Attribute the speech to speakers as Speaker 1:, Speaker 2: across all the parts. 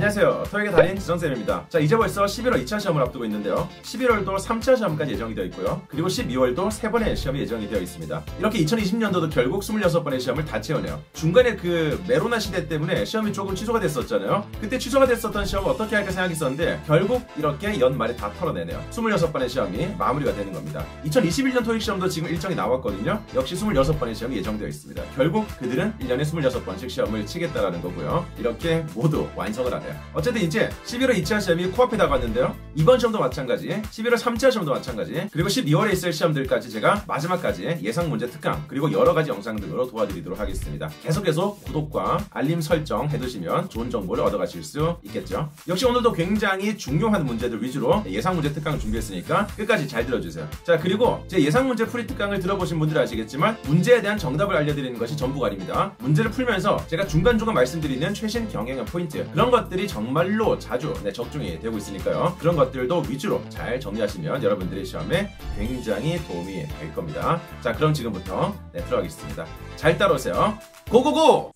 Speaker 1: 안녕하세요. 토익의 달인 지성쌤입니다. 자, 이제 벌써 11월 2차 시험을 앞두고 있는데요. 11월도 3차 시험까지 예정이 되어 있고요. 그리고 12월도 3번의 시험이 예정이 되어 있습니다. 이렇게 2020년도도 결국 26번의 시험을 다 채우네요. 중간에 그 메로나 시대 때문에 시험이 조금 취소가 됐었잖아요. 그때 취소가 됐었던 시험을 어떻게 할까 생각했었는데 결국 이렇게 연말에 다 털어내네요. 26번의 시험이 마무리가 되는 겁니다. 2021년 토익 시험도 지금 일정이 나왔거든요. 역시 26번의 시험이 예정되어 있습니다. 결국 그들은 1년에 26번씩 시험을 치겠다라는 거고요. 이렇게 모두 완성을 하네요. 거예요. 어쨌든 이제 11월 2차 시험이 코앞에 다가왔는데요. 이번 시험도 마찬가지, 11월 3차 시험도 마찬가지, 그리고 12월에 있을 시험들까지 제가 마지막까지 예상 문제 특강 그리고 여러 가지 영상 등으로 도와드리도록 하겠습니다. 계속해서 구독과 알림 설정 해두시면 좋은 정보를 얻어가실 수 있겠죠. 역시 오늘도 굉장히 중요한 문제들 위주로 예상 문제 특강 준비했으니까 끝까지 잘 들어주세요. 자 그리고 제 예상 문제 풀이 특강을 들어보신 분들 아시겠지만 문제에 대한 정답을 알려드리는 것이 전부가 아닙니다. 문제를 풀면서 제가 중간중간 말씀드리는 최신 경향의 포인트 그런 것들 것들이 정말로 자주 네, 적중이 되고 있으니까요. 그런 것들도 위주로 잘 정리하시면 여러분들의 시험에 굉장히 도움이 될 겁니다. 자, 그럼 지금부터 네, 들어가겠습니다. 잘 따라오세요. 고고고!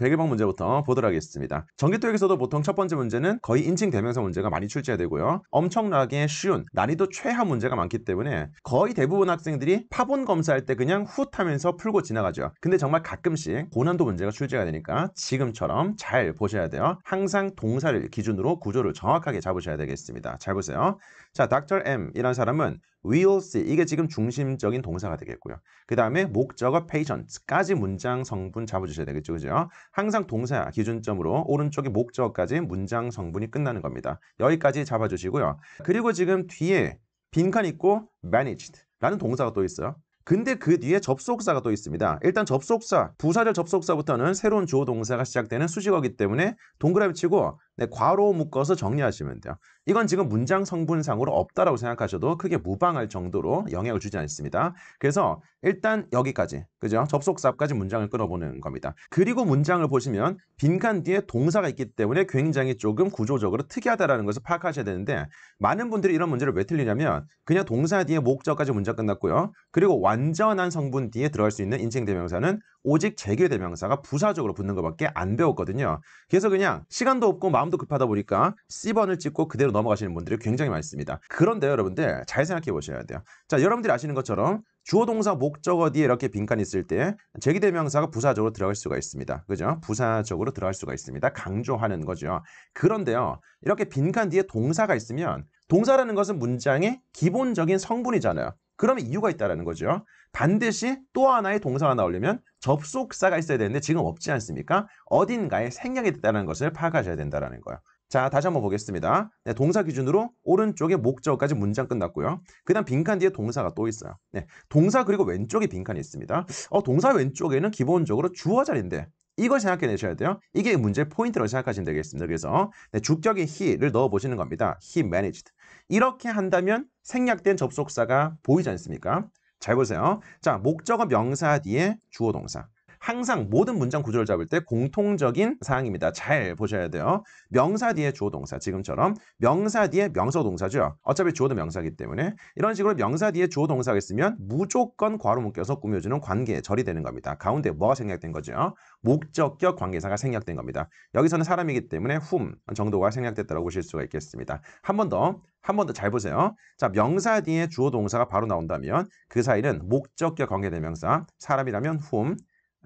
Speaker 1: 대개방 문제부터 보도록 하겠습니다. 전기토익에서도 보통 첫 번째 문제는 거의 인칭 대명사 문제가 많이 출제되고요. 엄청나게 쉬운 난이도 최하 문제가 많기 때문에 거의 대부분 학생들이 파본 검사할 때 그냥 훗 하면서 풀고 지나가죠. 근데 정말 가끔씩 고난도 문제가 출제가 되니까 지금처럼 잘 보셔야 돼요. 항상 동사를 기준으로 구조를 정확하게 잡으셔야 되겠습니다. 잘 보세요. 자, 닥터 m 이라 사람은 will see 이게 지금 중심적인 동사가 되겠고요. 그 다음에 목적어 patient까지 문장 성분 잡아주셔야 되겠죠. 그죠? 항상 동사 기준점으로 오른쪽에 목적어까지 문장 성분이 끝나는 겁니다. 여기까지 잡아주시고요. 그리고 지금 뒤에 빈칸 있고 managed 라는 동사가 또 있어요. 근데 그 뒤에 접속사가 또 있습니다. 일단 접속사, 부사절 접속사부터는 새로운 주어 동사가 시작되는 수식어기 때문에 동그라미 치고 네, 과로 묶어서 정리하시면 돼요. 이건 지금 문장 성분상으로 없다라고 생각하셔도 크게 무방할 정도로 영향을 주지 않습니다. 그래서 일단 여기까지, 그죠? 접속사까지 문장을 끊어보는 겁니다. 그리고 문장을 보시면 빈칸 뒤에 동사가 있기 때문에 굉장히 조금 구조적으로 특이하다라는 것을 파악하셔야 되는데 많은 분들이 이런 문제를 왜 틀리냐면 그냥 동사 뒤에 목적까지 문장 끝났고요. 그리고 완전한 성분 뒤에 들어갈 수 있는 인칭 대명사는 오직 재개 대명사가 부사적으로 붙는 것밖에 안 배웠거든요. 그래서 그냥 시간도 없고 마음도 급하다 보니까 C번을 찍고 그대로 넘어가시는 분들이 굉장히 많습니다. 그런데 여러분들 잘 생각해 보셔야 돼요. 자, 여러분들이 아시는 것처럼 주어 동사 목적어 뒤에 이렇게 빈칸이 있을 때재개대명사가 부사적으로 들어갈 수가 있습니다. 그죠? 부사적으로 들어갈 수가 있습니다. 강조하는 거죠. 그런데요. 이렇게 빈칸 뒤에 동사가 있으면 동사라는 것은 문장의 기본적인 성분이잖아요. 그러면 이유가 있다라는 거죠. 반드시 또 하나의 동사가 나오려면 접속사가 있어야 되는데 지금 없지 않습니까? 어딘가에 생략이 됐다는 것을 파악하셔야 된다는 거예요. 자, 다시 한번 보겠습니다. 네, 동사 기준으로 오른쪽에 목적까지 문장 끝났고요. 그 다음 빈칸 뒤에 동사가 또 있어요. 네, 동사 그리고 왼쪽에 빈칸이 있습니다. 어, 동사 왼쪽에는 기본적으로 주어 자리인데 이걸 생각해내셔야 돼요. 이게 문제 포인트로 생각하시면 되겠습니다. 그래서 네, 주격인 he를 넣어보시는 겁니다. he managed. 이렇게 한다면 생략된 접속사가 보이지 않습니까? 잘 보세요. 자, 목적어 명사 뒤에 주어 동사. 항상 모든 문장 구조를 잡을 때 공통적인 사항입니다. 잘 보셔야 돼요. 명사 뒤에 주어 동사 지금처럼 명사 뒤에 명사 동사죠. 어차피 주어도 명사기 때문에 이런 식으로 명사 뒤에 주어 동사가 있으면 무조건 괄호 묶여서 꾸며주는 관계에 절이 되는 겁니다. 가운데 뭐가 생략된 거죠? 목적격 관계사가 생략된 겁니다. 여기서는 사람이기 때문에 whom 정도가 생략됐다고 보실 수가 있겠습니다. 한 번 더 한 번 더 잘 보세요. 자, 명사 뒤에 주어 동사가 바로 나온다면 그 사이는 목적격 관계대명사, 사람이라면 whom,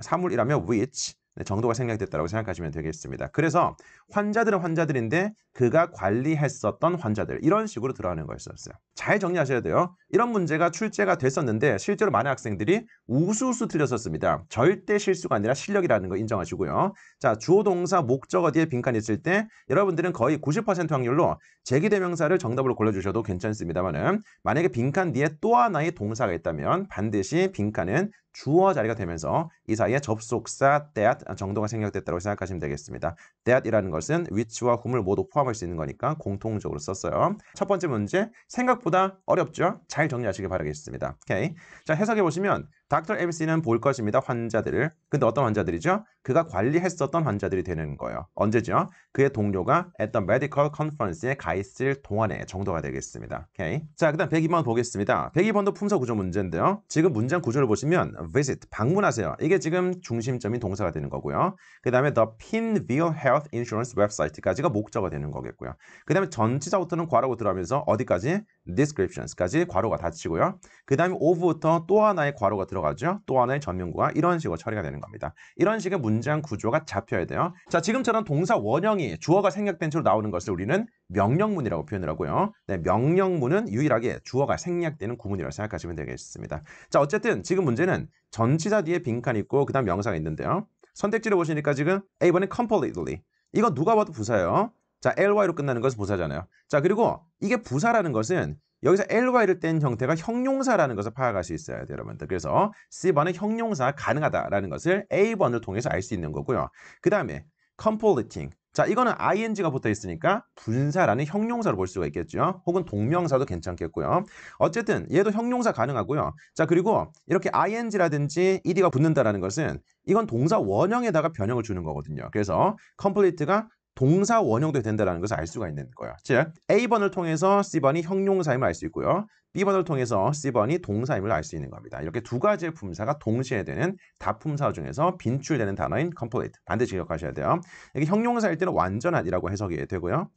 Speaker 1: 사물이라면 which 네, 정도가 생략됐다고 생각하시면 되겠습니다. 그래서 환자들은 환자들인데 그가 관리했었던 환자들 이런 식으로 들어가는 거였었어요. 잘 정리하셔야 돼요. 이런 문제가 출제가 됐었는데 실제로 많은 학생들이 우수수 틀렸었습니다. 절대 실수가 아니라 실력이라는 거 인정하시고요. 자, 주어 동사 목적어 뒤에 빈칸이 있을 때 여러분들은 거의 90% 확률로 제기대명사를 정답으로 골라주셔도 괜찮습니다만은 만약에 빈칸 뒤에 또 하나의 동사가 있다면 반드시 빈칸은 주어 자리가 되면서 이 사이에 접속사 that 정도가 생략됐다고 생각하시면 되겠습니다. that이라는 것은 which와 whom을 모두 포함할 수 있는 거니까 공통적으로 썼어요. 첫 번째 문제, 생각 생각보다 어렵죠? 잘 정리하시길 바라겠습니다. 오케이. 자, 해석해 보시면 닥터 MC는 볼 것입니다. 환자들을. 근데 어떤 환자들이죠? 그가 관리했었던 환자들이 되는 거예요. 언제죠? 그의 동료가 at the medical conference에 가 있을 동안에 정도가 되겠습니다. 오케이. 자, 그 다음 102번 보겠습니다. 102번도 품사 구조 문제인데요. 지금 문장 구조를 보시면 visit, 방문하세요. 이게 지금 중심점인 동사가 되는 거고요. 그 다음에 the Pinville Health Insurance Website까지가 목적어 되는 거겠고요. 그 다음에 전치사부터는 과호고 들어가면서 어디까지? descriptions까지 과로가 닫히고요. 그 다음에 of부터 또 하나의 과로가 들어 들어가죠. 또 하나의 전면구가 이런 식으로 처리가 되는 겁니다. 이런 식의 문장 구조가 잡혀야 돼요. 자, 지금처럼 동사 원형이 주어가 생략된 채로 나오는 것을 우리는 명령문이라고 표현을 하고요. 네, 명령문은 유일하게 주어가 생략되는 구문이라고 생각하시면 되겠습니다. 자, 어쨌든 지금 문제는 전치사 뒤에 빈칸이 있고 그 다음 명사가 있는데요. 선택지를 보시니까 지금 a 번에 completely. 이거 누가 봐도 부사예요. 자, ly로 끝나는 것은 부사잖아요. 자, 그리고 이게 부사라는 것은 여기서 ly를 뗀 형태가 형용사라는 것을 파악할 수 있어야 돼요, 여러분들. 그래서 C번은 형용사 가능하다라는 것을 A번을 통해서 알 수 있는 거고요. 그 다음에 completing. 자, 이거는 ing가 붙어 있으니까 분사라는 형용사로 볼 수가 있겠죠. 혹은 동명사도 괜찮겠고요. 어쨌든 얘도 형용사 가능하고요. 자, 그리고 이렇게 ing라든지 ed가 붙는다라는 것은 이건 동사 원형에다가 변형을 주는 거거든요. 그래서 complete가 동사 원형도 된다는 것을 알 수가 있는 거예요. 즉 A번을 통해서 C번이 형용사임을 알 수 있고요. B번을 통해서 C번이 동사임을 알 수 있는 겁니다. 이렇게 두 가지의 품사가 동시에 되는 다품사 중에서 빈출되는 단어인 complete 반드시 기억하셔야 돼요. 이게 형용사일 때는 완전한이라고 해석이 되고요.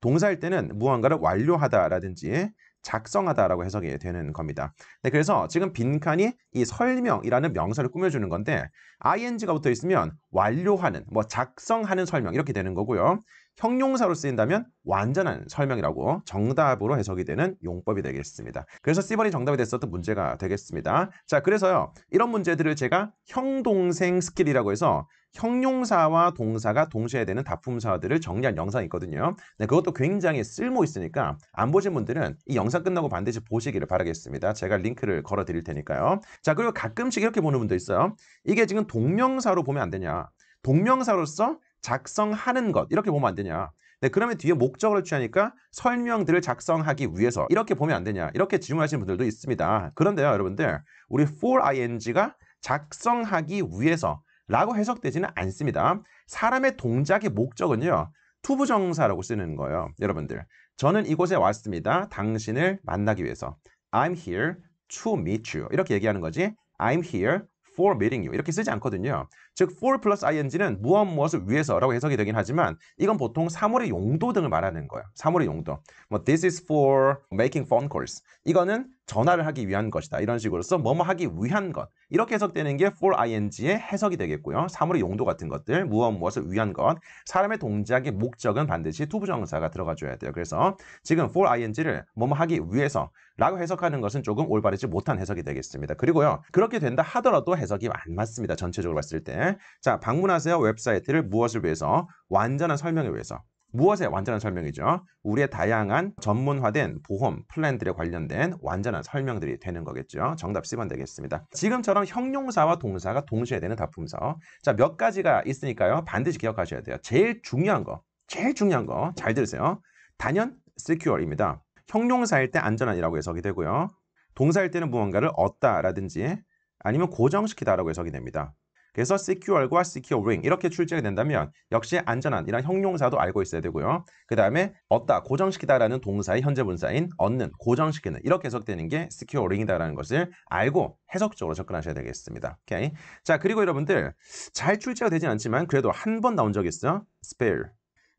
Speaker 1: 동사일 때는 무언가를 완료하다라든지 작성하다라고 해석이 되는 겁니다. 네, 그래서 지금 빈칸이 이 설명이라는 명사를 꾸며주는 건데 ing가 붙어 있으면 완료하는, 뭐 작성하는 설명 이렇게 되는 거고요. 형용사로 쓰인다면 완전한 설명이라고 정답으로 해석이 되는 용법이 되겠습니다. 그래서 C번이 정답이 됐었던 문제가 되겠습니다. 자, 그래서요. 이런 문제들을 제가 형동생 스킬이라고 해서 형용사와 동사가 동시에 되는 다품사들을 정리한 영상이 있거든요. 네, 그것도 굉장히 쓸모 있으니까 안 보신 분들은 이 영상 끝나고 반드시 보시기를 바라겠습니다. 제가 링크를 걸어 드릴 테니까요. 자, 그리고 가끔씩 이렇게 보는 분도 있어요. 이게 지금 동명사로 보면 안 되냐? 동명사로서 작성하는 것 이렇게 보면 안 되냐? 네, 그러면 뒤에 목적을 취하니까 설명들을 작성하기 위해서 이렇게 보면 안 되냐? 이렇게 질문하시는 분들도 있습니다. 그런데요, 여러분들 우리 for ing가 작성하기 위해서 라고 해석되지는 않습니다. 사람의 동작의 목적은요. 투부정사라고 쓰는 거예요. 여러분들. 저는 이곳에 왔습니다. 당신을 만나기 위해서. I'm here to meet you. 이렇게 얘기하는 거지. I'm here for meeting you. 이렇게 쓰지 않거든요. 즉 for 플러스 ing는 무엇 무엇을 위해서라고 해석이 되긴 하지만 이건 보통 사물의 용도 등을 말하는 거예요. 사물의 용도. 뭐 this is for making phone calls. 이거는 전화를 하기 위한 것이다. 이런 식으로서 뭐뭐 하기 위한 것. 이렇게 해석되는 게 for ing의 해석이 되겠고요. 사물의 용도 같은 것들, 무엇 무엇을 위한 것, 사람의 동작의 목적은 반드시 투부정사가 들어가줘야 돼요. 그래서 지금 for ing를 뭐뭐 하기 위해서 라고 해석하는 것은 조금 올바르지 못한 해석이 되겠습니다. 그리고요. 그렇게 된다 하더라도 해석이 안 맞습니다. 전체적으로 봤을 때. 자, 방문하세요. 웹사이트를 무엇을 위해서? 완전한 설명을 위해서. 무엇의 완전한 설명이죠? 우리의 다양한 전문화된 보험 플랜들에 관련된 완전한 설명들이 되는 거겠죠. 정답 c 0번 되겠습니다. 지금처럼 형용사와 동사가 동시에 되는 답품서. 자, 몇 가지가 있으니까요. 반드시 기억하셔야 돼요. 제일 중요한 거, 제일 중요한 거 잘 들으세요. 단연 secure입니다. 형용사일 때 안전한이라고 해석이 되고요. 동사일 때는 무언가를 얻다라든지 아니면 고정시키다라고 해석이 됩니다. 그래서 secure과 securing 이렇게 출제가 된다면 역시 안전한 이런 형용사도 알고 있어야 되고요. 그 다음에 얻다, 고정시키다라는 동사의 현재 분사인 얻는, 고정시키는 이렇게 해석되는 게 securing이다라는 것을 알고 해석적으로 접근하셔야 되겠습니다. 오케이. 자 그리고 여러분들 잘 출제가 되진 않지만 그래도 한 번 나온 적 있어요. spare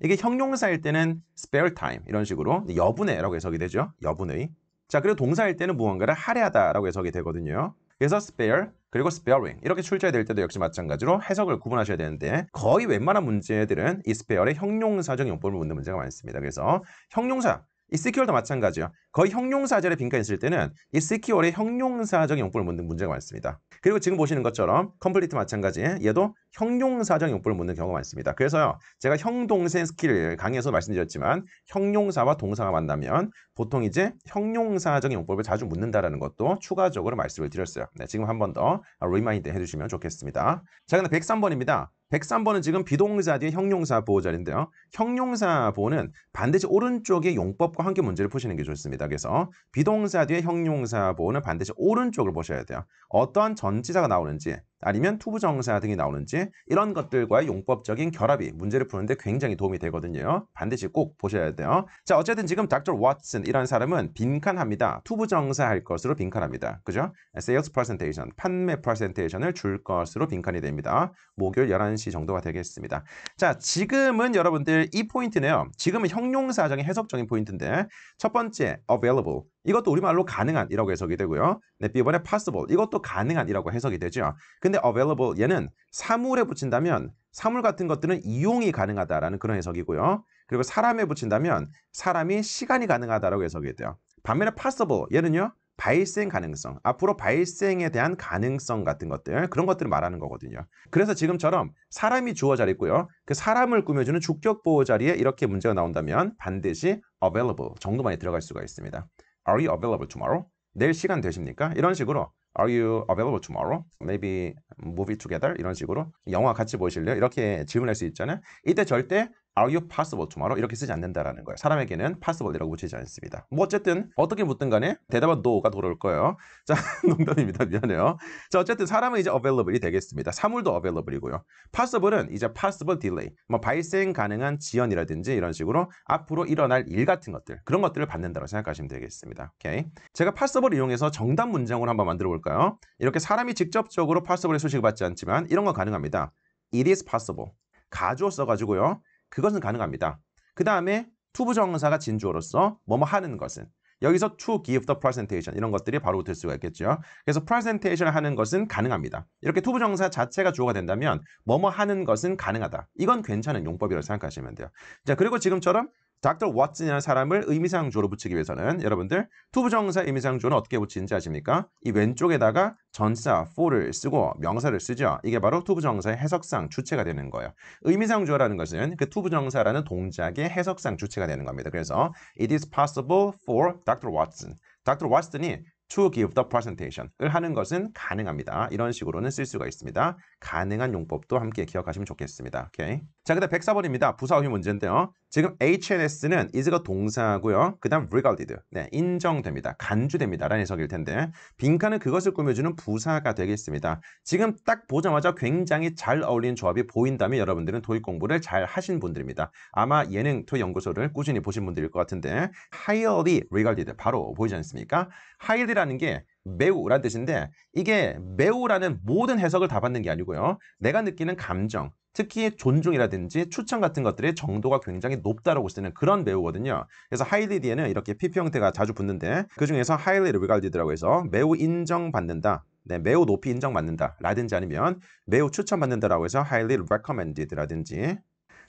Speaker 1: 이게 형용사일 때는 spare time 이런 식으로 여분의라고 해석이 되죠. 여분의. 자 그리고 동사일 때는 무언가를 할애하다라고 해석이 되거든요. 그래서 spare 그리고 스페어링 이렇게 출제될 때도 역시 마찬가지로 해석을 구분하셔야 되는데 거의 웬만한 문제들은 이 스페어의 형용사적 용법을 묻는 문제가 많습니다. 그래서 형용사 이 SQL도 마찬가지예요. 거의 형용사절에 빈칸 있을 때는 이 SQL의 형용사적 용법을 묻는 문제가 많습니다. 그리고 지금 보시는 것처럼 컴플리트 마찬가지 얘도 형용사적 용법을 묻는 경우가 많습니다. 그래서요. 제가 형동생 스킬 강의에서 말씀드렸지만 형용사와 동사가 만나면 보통 이제 형용사적 용법을 자주 묻는다라는 것도 추가적으로 말씀을 드렸어요. 네, 지금 한 번 더 리마인드 해주시면 좋겠습니다. 자, 근데 103번입니다. 103번은 지금 비동사 뒤에 형용사 보호자리인데요. 형용사 보호는 반드시 오른쪽의 용법과 함께 문제를 푸시는 게 좋습니다. 그래서 비동사 뒤에 형용사 보호는 반드시 오른쪽을 보셔야 돼요. 어떠한 전치사가 나오는지 아니면 투부정사 등이 나오는지 이런 것들과의 용법적인 결합이 문제를 푸는데 굉장히 도움이 되거든요. 반드시 꼭 보셔야 돼요. 자 어쨌든 지금 닥터 왓슨 이런 사람은 빈칸합니다. 투부정사 할 것으로 빈칸합니다. 그죠? Sales Presentation, 판매 Presentation을 줄 것으로 빈칸이 됩니다. 목요일 11시 정도가 되겠습니다. 자 지금은 여러분들 이 포인트네요. 지금은 형용사적인 해석적인 포인트인데 첫 번째 available 이것도 우리말로 가능한이라고 해석이 되고요. 네, B번에 possible 이것도 가능한이라고 해석이 되죠. 근데 available 얘는 사물에 붙인다면 사물 같은 것들은 이용이 가능하다라는 그런 해석이고요. 그리고 사람에 붙인다면 사람이 시간이 가능하다라고 해석이 돼요. 반면에 possible 얘는요. 발생 가능성, 앞으로 발생에 대한 가능성 같은 것들, 그런 것들을 말하는 거거든요. 그래서 지금처럼 사람이 주어 자리 있고요. 그 사람을 꾸며주는 주격 보호 자리에 이렇게 문제가 나온다면 반드시 available 정도만이 들어갈 수가 있습니다. Are you available tomorrow? 내일 시간 되십니까? 이런 식으로 Are you available tomorrow? Maybe movie together? 이런 식으로 영화 같이 보실래요? 이렇게 질문할 수 있잖아요. 이때 절대 Are you possible tomorrow? 이렇게 쓰지 않는다라는 거예요. 사람에게는 possible이라고 붙이지 않습니다. 뭐 어쨌든 어떻게 묻든 간에 대답은 no가 돌아올 거예요. 자, 농담입니다. 미안해요. 자, 어쨌든 사람은 이제 available이 되겠습니다. 사물도 available이고요. possible은 이제 possible delay, 뭐 발생 가능한 지연이라든지 이런 식으로 앞으로 일어날 일 같은 것들, 그런 것들을 받는다고 생각하시면 되겠습니다. 오케이. 제가 possible 이용해서 정답 문장으로 한번 만들어 볼까요? 이렇게 사람이 직접적으로 possible의 소식을 받지 않지만 이런 건 가능합니다. It is possible. 가주어 써가지고요. 그것은 가능합니다. 그 다음에 투부정사가 진주어로서 뭐뭐 하는 것은 여기서 to give the presentation 이런 것들이 바로 될 수가 있겠죠. 그래서 presentation을 하는 것은 가능합니다. 이렇게 투 부정사 자체가 주어가 된다면 뭐뭐 하는 것은 가능하다. 이건 괜찮은 용법이라고 생각하시면 돼요. 자 그리고 지금처럼 닥터 왓슨이라는 사람을 의미상조로 붙이기 위해서는 여러분들 투부정사 의미상조는 어떻게 붙이는지 아십니까? 이 왼쪽에다가 전사 for를 쓰고 명사를 쓰죠. 이게 바로 투부정사의 해석상 주체가 되는 거예요. 의미상조라는 것은 그 투부정사라는 동작의 해석상 주체가 되는 겁니다. 그래서 it is possible for Dr. Watson. Dr. Watson이 to give the presentation을 하는 것은 가능합니다. 이런 식으로는 쓸 수가 있습니다. 가능한 용법도 함께 기억하시면 좋겠습니다. 오케이. 자, 그다음 104번입니다. 부사어휘 문제인데요. 지금 HNS 는 is가 동사고요. 하그 다음 regarded, 네, 인정됩니다. 간주됩니다. 라는 해석일 텐데 빈칸은 그것을 꾸며주는 부사가 되겠습니다. 지금 딱 보자마자 굉장히 잘 어울리는 조합이 보인다면 여러분들은 도입 공부를 잘 하신 분들입니다. 아마 예능 토 연구소를 꾸준히 보신 분들일 것 같은데 highly regarded, 바로 보이지 않습니까? highly라는 게 매우라는 뜻인데 이게 매우라는 모든 해석을 다 받는 게 아니고요. 내가 느끼는 감정, 특히 존중이라든지 추천 같은 것들의 정도가 굉장히 높다라고 쓰는 그런 매우거든요. 그래서 highly 뒤에는 이렇게 PP 형태가 자주 붙는데 그중에서 highly regarded라고 해서 매우 인정받는다. 네, 매우 높이 인정받는다 라든지 아니면 매우 추천받는다라고 해서 highly recommended 라든지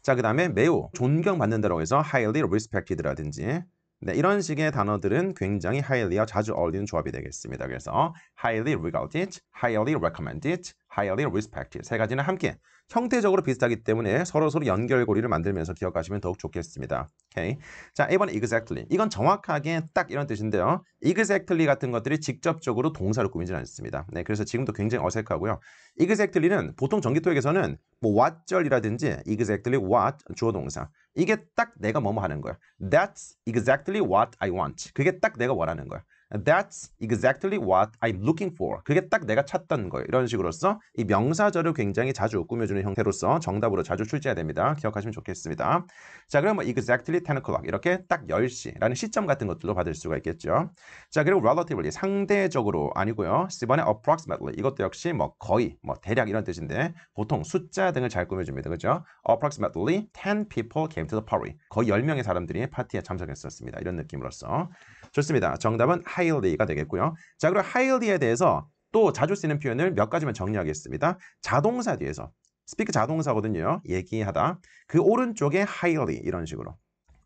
Speaker 1: 자그 다음에 매우 존경받는다라고 해서 highly respected 라든지 네, 이런 식의 단어들은 굉장히 highly와 자주 어울리는 조합이 되겠습니다. 그래서 highly regarded, highly recommended, highly respected. 세 가지는 함께 형태적으로 비슷하기 때문에 서로서로 연결고리를 만들면서 기억하시면 더욱 좋겠습니다. 오케이. 자, 이번 exactly. 이건 정확하게 딱 이런 뜻인데요. exactly 같은 것들이 직접적으로 동사로 꾸미진 않습니다. 네, 그래서 지금도 굉장히 어색하고요. exactly는 보통 전기토익에서는 뭐 what절이라든지 exactly what 주어 동사. 이게 딱 내가 뭐뭐 하는 거야. That's exactly what I want. 그게 딱 내가 원하는 거야. That's exactly what I'm looking for. 그게 딱 내가 찾던 거예요. 이런 식으로서 이 명사절을 굉장히 자주 꾸며주는 형태로서 정답으로 자주 출제해야 됩니다. 기억하시면 좋겠습니다. 자, 그러면뭐 exactly 10 o'clock 이렇게 딱 10시라는 시점 같은 것들도 받을 수가 있겠죠. 자, 그리고 relatively 상대적으로 아니고요. 이번에 approximately 이것도 역시 뭐 거의 뭐 대략 이런 뜻인데 보통 숫자 등을 잘 꾸며줍니다. 그죠? approximately 10 people came to the party. 거의 10명의 사람들이 파티에 참석했었습니다. 이런 느낌으로서 좋습니다. 정답은 하 i g h 가 되겠고요. 자, 그럼 h i g 리에 대해서 또 자주 쓰는 표현을 몇 가지만 정리하겠습니다. 자동사 뒤에서 스피크 자동사거든요. 얘기하다. 그 오른쪽에 하 i g h 이런 식으로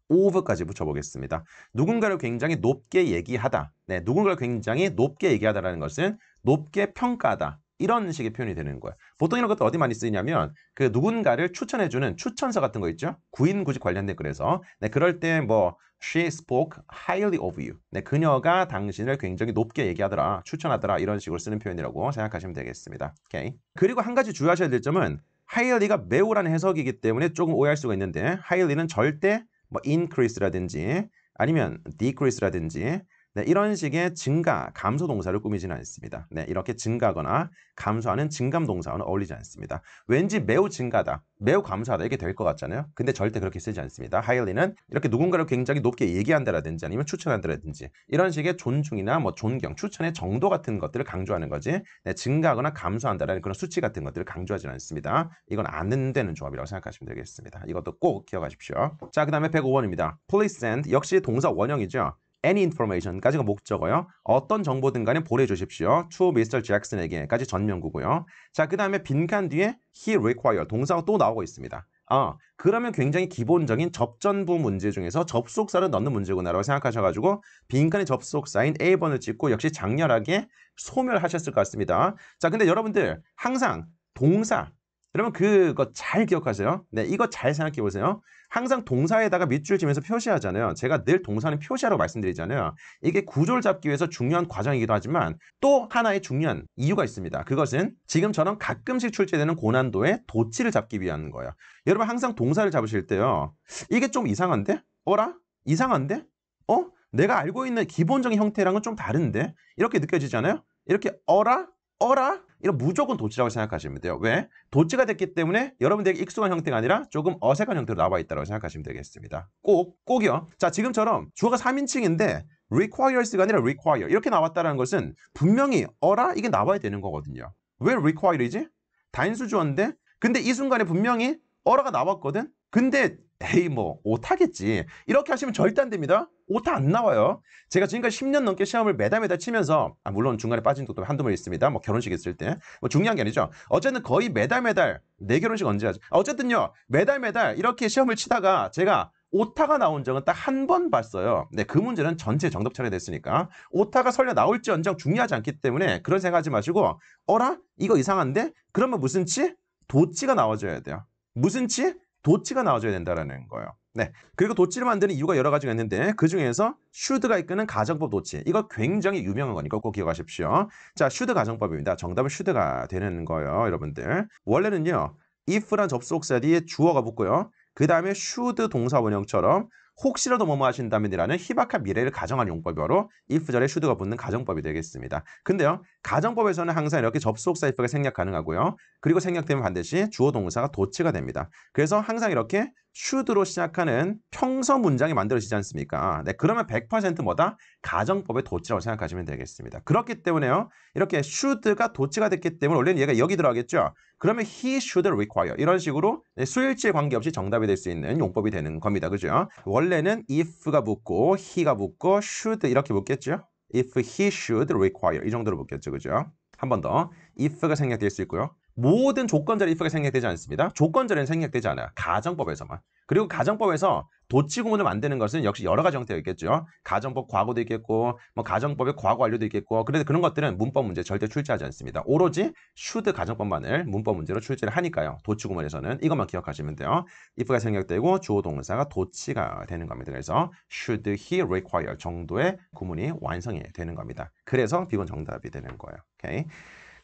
Speaker 1: 오 v 까지 붙여보겠습니다. 누군가를 굉장히 높게 얘기하다. 네, 누군가를 굉장히 높게 얘기하다라는 것은 높게 평가하다. 이런 식의 표현이 되는 거예요. 보통 이런 것도 어디 많이 쓰이냐면 그 누군가를 추천해주는 추천서 같은 거 있죠. 구인 구직 관련된 그래서 네, 그럴 때 뭐 she spoke highly of you. 네, 그녀가 당신을 굉장히 높게 얘기하더라, 추천하더라 이런 식으로 쓰는 표현이라고 생각하시면 되겠습니다. 오케이. 그리고 한 가지 주의하셔야 될 점은 highly가 매우라는 해석이기 때문에 조금 오해할 수가 있는데 highly는 절대 뭐 increase라든지 아니면 decrease라든지 네, 이런 식의 증가, 감소 동사를 꾸미지는 않습니다. 네, 이렇게 증가거나 감소하는 증감 동사와는 어울리지 않습니다. 왠지 매우 증가다, 매우 감소하다 이렇게 될 것 같잖아요. 근데 절대 그렇게 쓰지 않습니다. 하일리는 이렇게 누군가를 굉장히 높게 얘기한다라든지 아니면 추천한다라든지 이런 식의 존중이나 뭐 존경, 추천의 정도 같은 것들을 강조하는 거지 네, 증가하거나 감소한다라는 그런 수치 같은 것들을 강조하지는 않습니다. 이건 안 되는 조합이라고 생각하시면 되겠습니다. 이것도 꼭 기억하십시오. 자, 그 다음에 105번입니다. Please send 역시 동사 원형이죠. any information까지가 목적어요. 어떤 정보든 간에 보내주십시오. to Mr. Jackson에게까지 전명구고요. 자, 그 다음에 빈칸 뒤에 he require 동사가 또 나오고 있습니다. 아, 그러면 굉장히 기본적인 접전부 문제 중에서 접속사를 넣는 문제구나라고 생각하셔가지고 빈칸의 접속사인 A번을 찍고 역시 장렬하게 소멸하셨을 것 같습니다. 자, 근데 여러분들 항상 동사, 여러분 그거 잘 기억하세요. 네, 이거 잘 생각해 보세요. 항상 동사에다가 밑줄 치면서 표시하잖아요. 제가 늘 동사는 표시하라고 말씀드리잖아요. 이게 구조를 잡기 위해서 중요한 과정이기도 하지만 또 하나의 중요한 이유가 있습니다. 그것은 지금처럼 가끔씩 출제되는 고난도의 도치를 잡기 위한 거예요. 여러분 항상 동사를 잡으실 때요. 이게 좀 이상한데? 어라? 이상한데? 어? 내가 알고 있는 기본적인 형태랑은 좀 다른데? 이렇게 느껴지잖아요. 이렇게 어라? 어라? 이런 무조건 도치라고 생각하시면 돼요. 왜? 도치가 됐기 때문에 여러분들에게 익숙한 형태가 아니라 조금 어색한 형태로 나와 있다고 생각하시면 되겠습니다. 꼭, 꼭이요. 자, 지금처럼 주어가 3인칭인데 requires가 아니라 require 이렇게 나왔다는 것은 분명히 어라 이게 나와야 되는 거거든요. 왜 require이지? 단수 주어인데 근데 이 순간에 분명히 어라가 나왔거든? 근데 에이 뭐 못하겠지 이렇게 하시면 절대 안 됩니다. 오타 안 나와요. 제가 지금까지 10년 넘게 시험을 매달 매달 치면서 아 물론 중간에 빠진 것도 한두 번 있습니다. 뭐 결혼식 있을 때. 뭐 중요한 게 아니죠. 어쨌든 거의 매달 매달 내 네 결혼식 언제 하지? 어쨌든요. 매달 매달 이렇게 시험을 치다가 제가 오타가 나온 적은 딱 한 번 봤어요. 네, 그 문제는 전체 정답 차례 됐으니까 오타가 설려 나올지언정 중요하지 않기 때문에 그런 생각하지 마시고 어라 이거 이상한데 그러면 무슨 치 도치가 나와줘야 돼요. 무슨 치 도치가 나와줘야 된다라는 거예요. 네. 그리고 도치를 만드는 이유가 여러 가지가 있는데 그 중에서 슈드가 이끄는 가정법 도치. 이거 굉장히 유명한 거니까 꼭 기억하십시오. 자, 슈드 가정법입니다. 정답은 슈드가 되는 거예요, 여러분들. 원래는요. if란 접속사 뒤에 주어가 붙고요. 그 다음에 슈드 동사 원형처럼 혹시라도 뭐뭐 하신다면이라는 희박한 미래를 가정한 용법이 바로 if 절에 should가 붙는 가정법이 되겠습니다. 근데요. 가정법에서는 항상 이렇게 접속사 if가 생략 가능하고요. 그리고 생략되면 반드시 주어 동사가 도치가 됩니다. 그래서 항상 이렇게 should로 시작하는 평서 문장이 만들어지지 않습니까? 네, 그러면 100% 뭐다? 가정법의 도치라고 생각하시면 되겠습니다. 그렇기 때문에요. 이렇게 should가 도치가 됐기 때문에 원래는 얘가 여기 들어가겠죠. 그러면 he should require 이런 식으로 네, 수일치에 관계없이 정답이 될 수 있는 용법이 되는 겁니다. 그죠? 원래는 if가 붙고 he가 붙고 should 이렇게 붙겠죠. if he should require 이 정도로 붙겠죠. 그죠? 한 번 더 if가 생략될 수 있고요. 모든 조건절 if가 생략되지 않습니다. 조건절은 생략되지 않아요. 가정법에서만. 그리고 가정법에서 도치구문을 만드는 것은 역시 여러 가지 형태가 있겠죠. 가정법 과거도 있겠고, 뭐 가정법의 과거 완료도 있겠고, 그래서 그런 것들은 문법 문제 절대 출제하지 않습니다. 오로지 슈드 가정법만을 문법 문제로 출제를 하니까요. 도치구문에서는 이것만 기억하시면 돼요. if가 생략되고 주어 동사가 도치가 되는 겁니다. 그래서 should he require 정도의 구문이 완성이 되는 겁니다. 그래서 비번 정답이 되는 거예요. 오케이.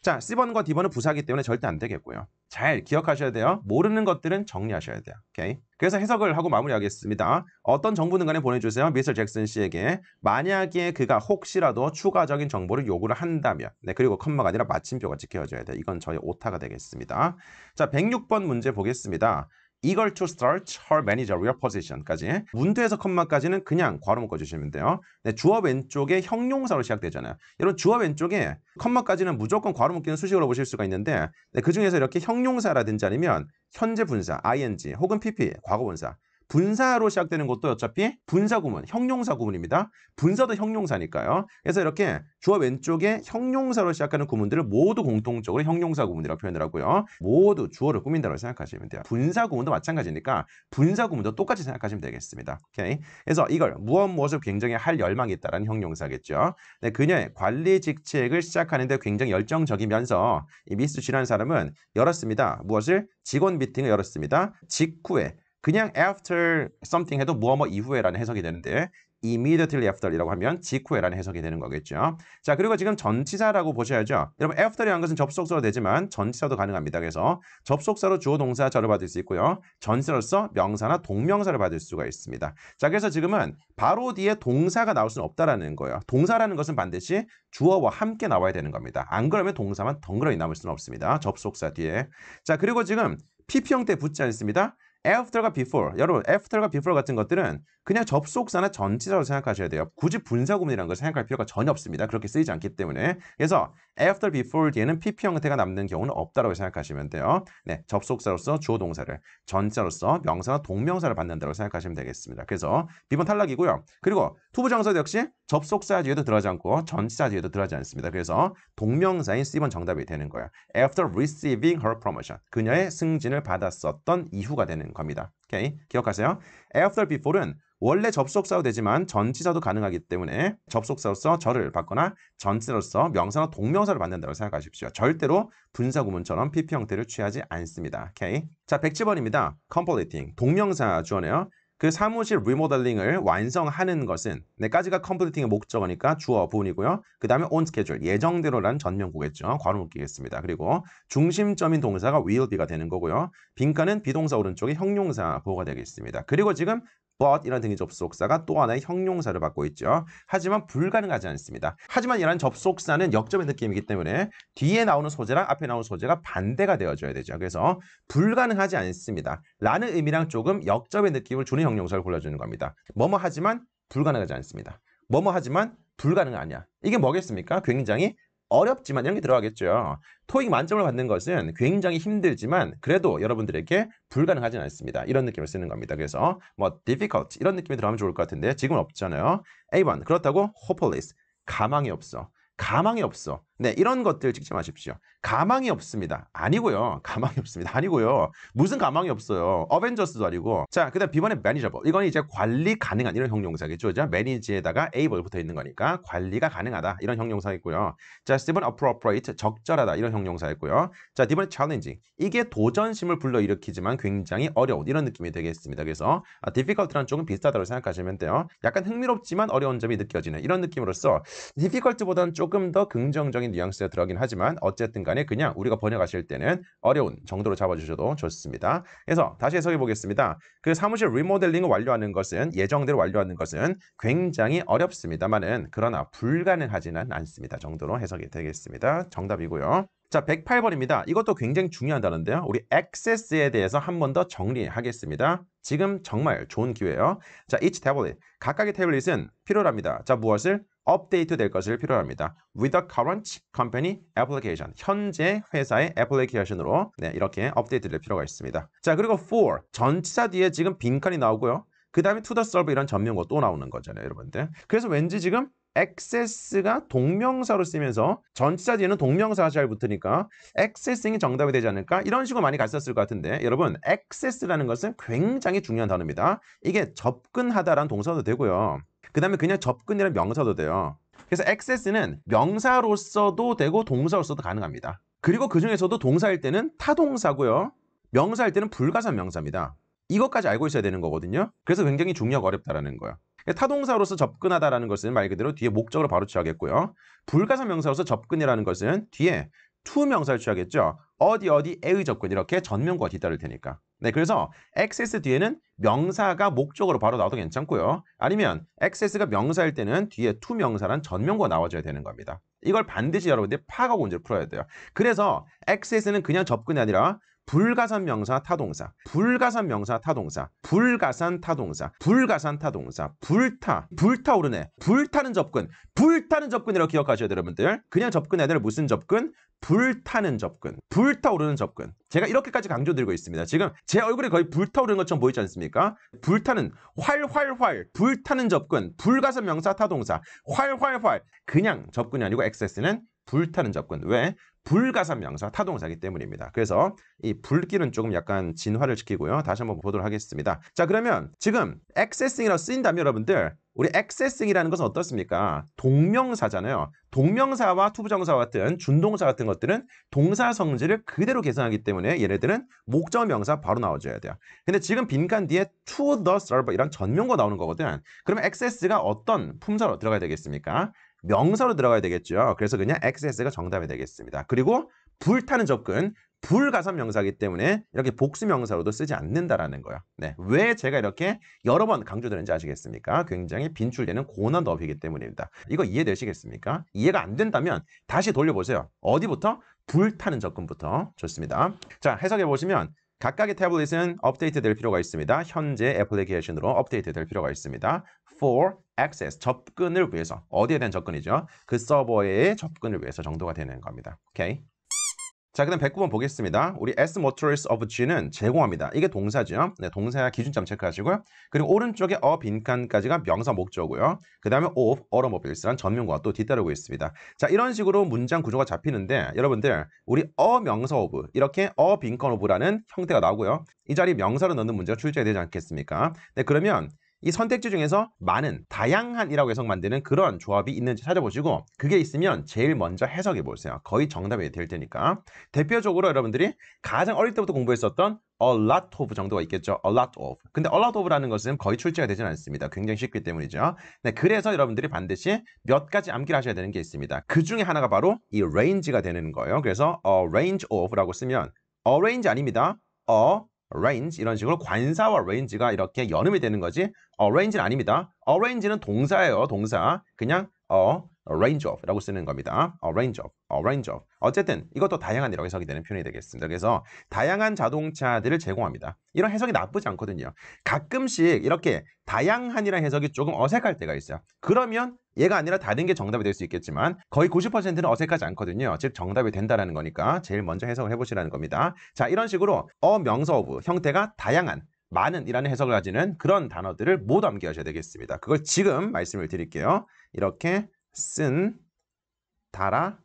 Speaker 1: 자, C번과 D번은 부사기 때문에 절대 안 되겠고요. 잘 기억하셔야 돼요. 모르는 것들은 정리하셔야 돼요. 오케이. 그래서 해석을 하고 마무리하겠습니다. 어떤 정보는 간에 보내주세요. 미스터 잭슨 씨에게 만약에 그가 혹시라도 추가적인 정보를 요구를 한다면 네 그리고 컴마가 아니라 마침표가 찍혀져야 돼요. 이건 저희 오타가 되겠습니다. 자 106번 문제 보겠습니다. eager to start her managerial position까지 문대에서 컴마까지는 그냥 괄호 묶어주시면 돼요 네, 주어 왼쪽에 형용사로 시작되잖아요 여러분 주어 왼쪽에 컴마까지는 무조건 괄호 묶이는 수식으로 보실 수가 있는데 네, 그중에서 이렇게 형용사라든지 아니면 현재 분사, ing 혹은 pp, 과거 분사 분사로 시작되는 것도 어차피 분사구문, 형용사구문입니다. 분사도 형용사니까요. 그래서 이렇게 주어 왼쪽에 형용사로 시작하는 구문들을 모두 공통적으로 형용사구문이라고 표현을 하고요. 모두 주어를 꾸민다고 생각하시면 돼요. 분사구문도 마찬가지니까 분사구문도 똑같이 생각하시면 되겠습니다. 오케이? 그래서 이걸 무엇 무엇을 굉장히 할 열망이 있다는 라 형용사겠죠. 네, 그녀의 관리 직책을 시작하는데 굉장히 열정적이면서 이 미스 쥐라는 사람은 열었습니다. 무엇을? 직원 미팅을 열었습니다. 직후에 그냥 after something 해도 무엇뭐 이후에라는 해석이 되는데 immediately after이라고 하면 직후에라는 해석이 되는 거겠죠. 자 그리고 지금 전치사라고 보셔야죠. 여러분 after이라는 것은 접속사로 되지만 전치사도 가능합니다. 그래서 접속사로 주어 동사 절을 받을 수 있고요. 전치사로서 명사나 동명사를 받을 수가 있습니다. 자 그래서 지금은 바로 뒤에 동사가 나올 수는 없다라는 거예요. 동사라는 것은 반드시 주어와 함께 나와야 되는 겁니다. 안 그러면 동사만 덩그러니 남을 수는 없습니다. 접속사 뒤에. 자 그리고 지금 PP 형태 붙지 않습니다. after가 before 여러분 after가 before 같은 것들은 그냥 접속사나 전치사로 생각하셔야 돼요 굳이 분사구문이라는 걸 생각할 필요가 전혀 없습니다 그렇게 쓰이지 않기 때문에 그래서 after before 뒤에는 pp 형태가 남는 경우는 없다라고 생각하시면 돼요 네, 접속사로서 주어 동사를 전치사로서 명사나 동명사를 받는다고 생각하시면 되겠습니다 그래서 비번 탈락이고요 그리고 투부정사 역시 접속사 뒤에도 들어가지 않고 전치사 뒤에도 들어가지 않습니다 그래서 동명사인 C번 정답이 되는 거예요 after receiving her promotion 그녀의 승진을 받았었던 이후가 되는 겁니다. 오케이 기억하세요. after before는 원래 접속사로 되지만 전치사도 가능하기 때문에 접속사로서 절을 받거나 전치사로서 명사나 동명사를 받는다고 생각하십시오. 절대로 분사구문처럼 PP 형태를 취하지 않습니다. 오케이. 자, 110번입니다. 컴플레이팅 동명사 주어네요. 그 사무실 리모델링을 완성하는 것은 네까지가 컴플리팅의 목적이니까 주어 부분이고요. 그 다음에 on schedule 예정대로란 전명구겠죠. 괄호 묶이겠습니다. 그리고 중심점인 동사가 will be가 되는 거고요. 빈칸은 비동사 오른쪽에 형용사 보호가 되겠습니다. 그리고 지금 but 이런 등의 접속사가 또 하나의 형용사를 받고 있죠. 하지만 불가능하지 않습니다. 하지만 이런 접속사는 역점의 느낌이기 때문에 뒤에 나오는 소재랑 앞에 나오는 소재가 반대가 되어줘야 되죠. 그래서 불가능하지 않습니다. 라는 의미랑 조금 역점의 느낌을 주는 형용사를 골라주는 겁니다. 뭐뭐 하지만 불가능하지 않습니다. 뭐뭐 하지만 불가능 하냐 이게 뭐겠습니까? 굉장히 어렵지만 이런 게 들어가겠죠. 토익 만점을 받는 것은 굉장히 힘들지만 그래도 여러분들에게 불가능하진 않습니다. 이런 느낌을 쓰는 겁니다. 그래서 뭐 difficult 이런 느낌이 들어가면 좋을 것 같은데 지금은 없잖아요. A번 그렇다고 hopeless 가망이 없어. 가망이 없어. 네, 이런 것들 찍지 마십시오. 가망이 없습니다. 아니고요. 가망이 없습니다. 아니고요. 무슨 가망이 없어요. 어벤져스도 아니고. 자, 그다음 비번에 매니저 a 이건 이제 관리 가능한 이런 형용사겠죠. 자, m a n a 에다가 able 붙어 있는 거니까 관리가 가능하다. 이런 형용사있고요 자, C번 appropriate 적절하다. 이런 형용사였고요. 자, 디번에 네 challenging. 이게 도전심을 불러일으키지만 굉장히 어려운 이런 느낌이 되겠습니다. 그래서 아, difficult랑 조금 비슷하다고 생각하시면 돼요. 약간 흥미롭지만 어려운 점이 느껴지는 이런 느낌으로써 difficult보다는 조금 더 긍정적인 정도의 뉘앙스에 들어가긴 하지만 어쨌든 간에 그냥 우리가 번역하실 때는 어려운 정도로 잡아주셔도 좋습니다. 그래서 다시 해석해 보겠습니다. 그 사무실 리모델링을 완료하는 것은 예정대로 완료하는 것은 굉장히 어렵습니다만은 그러나 불가능하지는 않습니다. 정도로 해석이 되겠습니다. 정답이고요. 자, 108번입니다. 이것도 굉장히 중요한 다는데요 우리 액세스에 대해서 한 번 더 정리하겠습니다. 지금 정말 좋은 기회예요. 자, each tablet. 각각의 태블릿은 필요합니다. 자, 무엇을? 업데이트 될 것을 필요 합니다. With the current company application. 현재 회사의 애플리케이션으로 네, 이렇게 업데이트 될 필요가 있습니다. 자, 그리고 for. 전치사 뒤에 지금 빈칸이 나오고요. 그 다음에 to the serve 이런 전명고 또 나오는 거잖아요, 여러분들. 그래서 왠지 지금 access가 동명사로 쓰면서 전치사 뒤에는 동명사가 잘 붙으니까 accessing이 정답이 되지 않을까 이런 식으로 많이 갔었을 것 같은데 여러분 access라는 것은 굉장히 중요한 단어입니다 이게 접근하다라는 동사도 되고요 그 다음에 그냥 접근이라는 명사도 돼요. 그래서 access는 명사로서도 되고 동사로서도 가능합니다. 그리고 그 중에서도 동사일 때는 타동사고요. 명사일 때는 불가산 명사입니다. 이것까지 알고 있어야 되는 거거든요. 그래서 굉장히 중력 어렵다라는 거예요. 그러니까 타동사로서 접근하다라는 것은 말 그대로 뒤에 목적으로 바로 취하겠고요. 불가사 명사로서 접근이라는 것은 뒤에 to 명사를 취하겠죠. 어디 어디에 의접근 이렇게 전명과 뒤따를 테니까. 네, 그래서 access 뒤에는 명사가 목적으로 바로 나와도 괜찮고요. 아니면 access가 명사일 때는 뒤에 to 명사란 전명과 나와줘야 되는 겁니다. 이걸 반드시 여러분들 이 파악하고 문제를 풀어야 돼요. 그래서 access는 그냥 접근이 아니라 불가산 명사 타동사 불가산 명사 타동사 불가산 타동사 불가산 타동사 불타 불타오르네 불타는 접근 불타는 접근이라고 기억하셔야 돼요 여러분들 그냥 접근이 아니라 무슨 접근? 불타는 접근 불타오르는 접근 제가 이렇게까지 강조드리고 있습니다 지금 제 얼굴이 거의 불타오르는 것처럼 보이지 않습니까? 불타는 활활활 불타는 접근 불가산 명사 타동사 활활활 그냥 접근이 아니고 XS는 불타는 접근. 왜? 불가삼 명사 타동사기 때문입니다. 그래서 이 불길은 조금 약간 진화를 시키고요. 다시 한번 보도록 하겠습니다. 자 그러면 지금 accessing이라고 쓰인다면 여러분들 우리 accessing이라는 것은 어떻습니까? 동명사잖아요. 동명사와 투부정사 같은 준동사 같은 것들은 동사 성질을 그대로 계산하기 때문에 얘네들은 목적 명사 바로 나와줘야 돼요. 근데 지금 빈칸 뒤에 to the server 이런 전명고 나오는 거거든. 그러면 access가 어떤 품사로 들어가야 되겠습니까? 명사로 들어가야 되겠죠. 그래서 그냥 XS가 정답이 되겠습니다. 그리고 불타는 접근, 불가산 명사이기 때문에 이렇게 복수 명사로도 쓰지 않는다라는 거예요. 네. 왜 제가 이렇게 여러 번 강조되는지 아시겠습니까? 굉장히 빈출되는 고난도 업이기 때문입니다. 이거 이해되시겠습니까? 이해가 안 된다면 다시 돌려보세요. 어디부터? 불타는 접근부터 좋습니다. 자, 해석해 보시면 각각의 태블릿은 업데이트 될 필요가 있습니다. 현재 애플리케이션으로 업데이트 될 필요가 있습니다. for access, 접근을 위해서, 어디에 대한 접근이죠? 그 서버에 접근을 위해서 정도가 되는 겁니다. 오케이. 자, 그다음 109번 보겠습니다. 우리 S motorist of G는 제공합니다. 이게 동사죠. 네, 동사야 기준점 체크하시고요. 그리고 오른쪽에 어 빈칸까지가 명사 목적고요. 이 그다음에 of automobiles란 전명과 또 뒤따르고 있습니다. 자, 이런 식으로 문장 구조가 잡히는데 여러분들 우리 어 명사 of 이렇게 어 빈칸 of라는 형태가 나오고요. 이 자리 명사로 넣는 문제가 출제 되지 않겠습니까? 네, 그러면 이 선택지 중에서 많은 다양한이라고 해석 만드는 그런 조합이 있는지 찾아보시고 그게 있으면 제일 먼저 해석해 보세요. 거의 정답이 될 테니까. 대표적으로 여러분들이 가장 어릴 때부터 공부했었던 a lot of 정도가 있겠죠. a lot of. 근데 a lot of라는 것은 거의 출제가 되진 않습니다. 굉장히 쉽기 때문이죠. 네, 그래서 여러분들이 반드시 몇 가지 암기를 하셔야 되는 게 있습니다. 그 중에 하나가 바로 이 range가 되는 거예요. 그래서 a range of라고 쓰면 a range 아닙니다. a range 이런 식으로 관사와 range가 이렇게 연음이 되는 거지 arrange는 어, 아닙니다. arrange는 어, 동사예요. 동사. 그냥 어 range of라고 쓰는 겁니다. 어, range of, range of. 어쨌든 이것도 다양한 이라고 해석이 되는 표현이 되겠습니다. 그래서 다양한 자동차들을 제공합니다. 이런 해석이 나쁘지 않거든요. 가끔씩 이렇게 다양한이라는 해석이 조금 어색할 때가 있어요. 그러면 얘가 아니라 다른 게 정답이 될 수 있겠지만 거의 90%는 어색하지 않거든요. 즉 정답이 된다는 거니까 제일 먼저 해석을 해보시라는 겁니다. 자 이런 식으로 어명서어부 형태가 다양한 많은 이라는 해석을 가지는 그런 단어들을 모두 암기하셔야 되겠습니다. 그걸 지금 말씀을 드릴게요. 이렇게 쓴, 달아,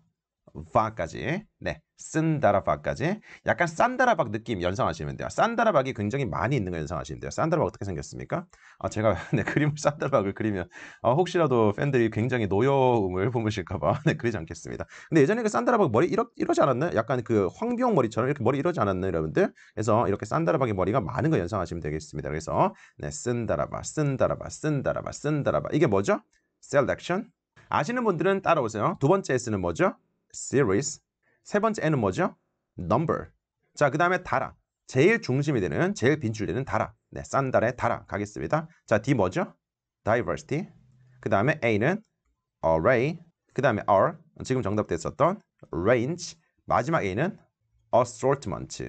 Speaker 1: 바까지 네, 쓴다라바까지 약간 산다라박 느낌 연상하시면 돼요. 산다라박이 굉장히 많이 있는 걸 연상하시면 돼요. 산다라박 어떻게 생겼습니까? 아, 제가 네, 그림을 산다라박을 그리면 아, 혹시라도 팬들이 굉장히 노여움을 품으실까봐 네, 그리지 않겠습니다. 근데 예전에 그 산다라박 머리 이러, 이러지 않았나? 요 약간 그황병 머리처럼 이렇게 머리 이러지 않았나 요 여러분들? 그래서 이렇게 산다라박의 머리가 많은 걸 연상하시면 되겠습니다. 그래서 네, 쓴다라박, 쓴다라박, 쓴다라박, 쓴다라박 이게 뭐죠? 셀렉션 아시는 분들은 따라오세요. 두 번째 S는 뭐죠? series. 세 번째 N은 뭐죠? number. 자, 그 다음에 달아. 제일 중심이 되는, 제일 빈출되는 달아. 네, 싼 달에 달아 가겠습니다. 자, D 뭐죠? diversity. 그 다음에 A는 array. 그 다음에 R, 지금 정답 됐었던 range. 마지막 A는 assortment.